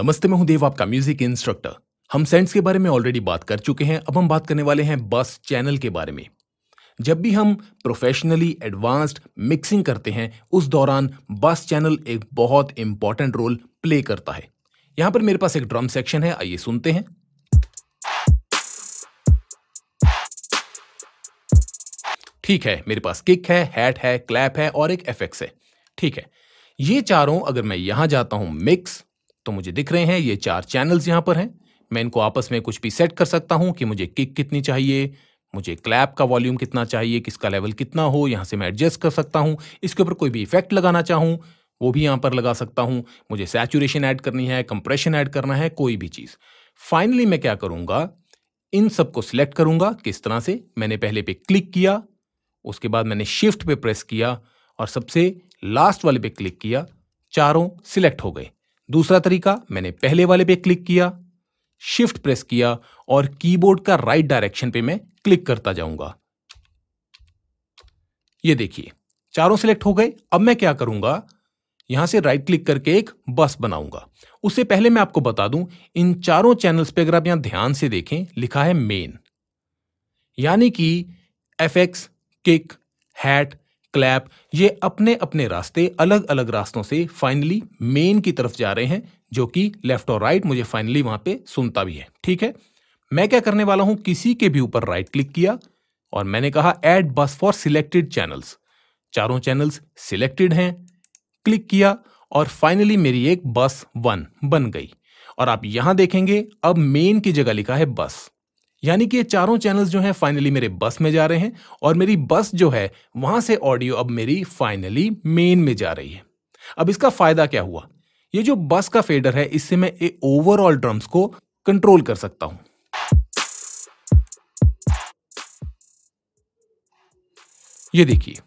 नमस्ते मैं हूं देव आपका म्यूजिक इंस्ट्रक्टर हम सेंट्स के बारे में ऑलरेडी बात कर चुके हैं अब हम बात करने वाले हैं बस चैनल के बारे में जब भी हम प्रोफेशनली एडवांस्ड मिक्सिंग करते हैं उस दौरान बस चैनल एक बहुत इंपॉर्टेंट रोल प्ले करता है यहां पर मेरे पास एक ड्रम सेक्शन है आइए सुनते हैं ठीक है मेरे पास किक है हैट है क्लैप है और एक एफेक्स है ठीक है ये चारों अगर मैं यहां जाता हूं मिक्स तो मुझे दिख रहे हैं ये चार चैनल्स यहाँ पर हैं मैं इनको आपस में कुछ भी सेट कर सकता हूँ कि मुझे किक कितनी चाहिए मुझे क्लैप का वॉल्यूम कितना चाहिए किसका लेवल कितना हो यहाँ से मैं एडजस्ट कर सकता हूँ इसके ऊपर कोई भी इफेक्ट लगाना चाहूँ वो भी यहाँ पर लगा सकता हूँ मुझे सैचुरेशन ऐड करनी है कंप्रेशन ऐड करना है कोई भी चीज़ फाइनली मैं क्या करूँगा इन सबको सिलेक्ट करूँगा किस तरह से मैंने पहले पे क्लिक किया उसके बाद मैंने शिफ्ट पे प्रेस किया और सबसे लास्ट वाले पे क्लिक किया चारों सिलेक्ट हो गए दूसरा तरीका मैंने पहले वाले पे क्लिक किया शिफ्ट प्रेस किया और कीबोर्ड का राइट डायरेक्शन पे मैं क्लिक करता जाऊंगा ये देखिए चारों सिलेक्ट हो गए अब मैं क्या करूंगा यहां से राइट क्लिक करके एक बस बनाऊंगा उससे पहले मैं आपको बता दूं इन चारों चैनल्स पे अगर आप यहां ध्यान से देखें लिखा है मेन यानी कि F X kick hat clap ये अपने अपने रास्ते अलग अलग रास्तों से फाइनली मेन की तरफ जा रहे हैं जो कि लेफ्ट और राइट मुझे फाइनली वहां पे सुनता भी है ठीक है मैं क्या करने वाला हूं किसी के भी ऊपर राइट क्लिक किया और मैंने कहा add bus for selected channels चारों चैनल्स सिलेक्टेड हैं क्लिक किया और फाइनली मेरी एक बस वन बन गई और आप यहां देखेंगे अब मेन की जगह लिखा है बस यानी कि ये चारों चैनल्स जो हैं फाइनली मेरे बस में जा रहे हैं और मेरी बस जो है वहां से ऑडियो अब मेरी फाइनली मेन में जा रही है अब इसका फायदा क्या हुआ ये जो बस का फेडर है इससे मैं ओवरऑल ड्रम्स को कंट्रोल कर सकता हूं ये देखिए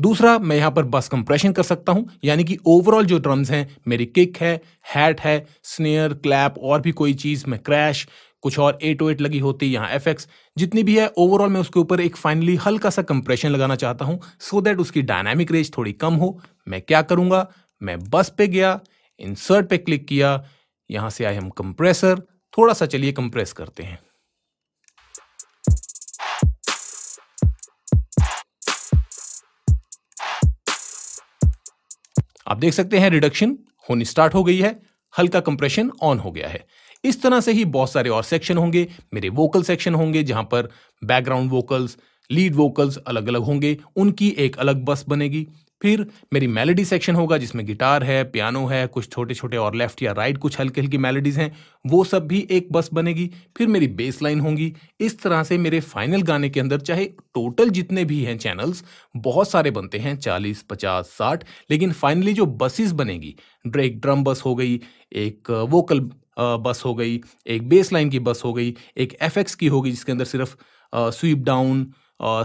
दूसरा मैं यहां पर बस कंप्रेशन कर सकता हूं यानी कि ओवरऑल जो ड्रम्स हैं मेरी किक है हैट है स्नेयर क्लैप और भी कोई चीज मैं क्रैश कुछ और एट ओ एट लगी होती यहाँ एफ एक्स जितनी भी है ओवरऑल मैं उसके ऊपर एक फाइनली हल्का सा कंप्रेशन लगाना चाहता हूँ सो दैट उसकी डायनामिक रेंज थोड़ी कम हो मैं क्या करूँगा मैं बस पे गया इंसर्ट पे क्लिक किया यहाँ से आए हम कंप्रेसर थोड़ा सा चलिए कंप्रेस करते हैं आप देख सकते हैं रिडक्शन होनी स्टार्ट हो गई है हल्का कंप्रेशन ऑन हो गया है इस तरह से ही बहुत सारे और सेक्शन होंगे मेरे वोकल सेक्शन होंगे जहां पर बैकग्राउंड वोकल्स लीड वोकल्स अलग अलग होंगे उनकी एक अलग बस बनेगी फिर मेरी मेलोडी सेक्शन होगा जिसमें गिटार है पियानो है कुछ छोटे छोटे और लेफ्ट या राइट कुछ हल्की हल्की मेलोडीज हैं वो सब भी एक बस बनेगी फिर मेरी बेस लाइन होंगी इस तरह से मेरे फाइनल गाने के अंदर चाहे टोटल जितने भी हैं चैनल्स बहुत सारे बनते हैं चालीस पचास साठ लेकिन फाइनली जो बसेस बनेगी एक ड्रम बस हो गई एक वोकल बस हो गई एक बेस लाइन की बस हो गई एक एफ की होगी जिसके अंदर सिर्फ sweep down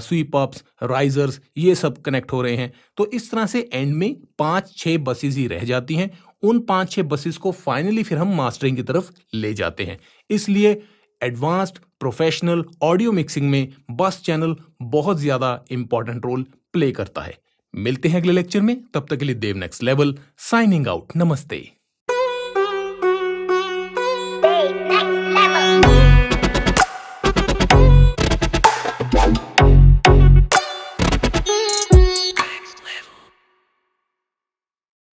sweep ups risers ये सब कनेक्ट हो रहे हैं तो इस तरह से एंड में पाँच छः बसेज ही रह जाती हैं उन पाँच छः बसेज को फाइनली फिर हम मास्टरिंग की तरफ ले जाते हैं इसलिए एडवांस्ड प्रोफेशनल ऑडियो मिक्सिंग में बस चैनल बहुत ज़्यादा इंपॉर्टेंट रोल प्ले करता है मिलते हैं अगले लेक्चर में तब तक के लिए Dev next level signing out नमस्ते